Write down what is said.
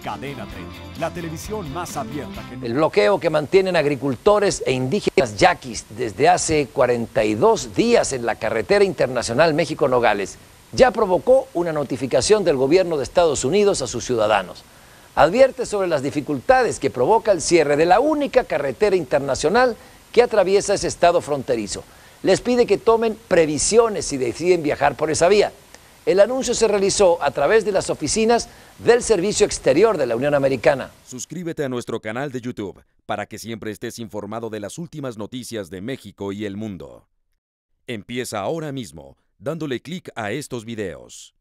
Cadena 30, la televisión más abierta que El bloqueo que mantienen agricultores e indígenas yaquis desde hace 42 días en la carretera internacional México-Nogales ya provocó una notificación del gobierno de Estados Unidos a sus ciudadanos. Advierte sobre las dificultades que provoca el cierre de la única carretera internacional que atraviesa ese estado fronterizo. Les pide que tomen previsiones si deciden viajar por esa vía. El anuncio se realizó a través de las oficinas del Servicio Exterior de la Unión Americana. Suscríbete a nuestro canal de YouTube para que siempre estés informado de las últimas noticias de México y el mundo. Empieza ahora mismo dándole clic a estos videos.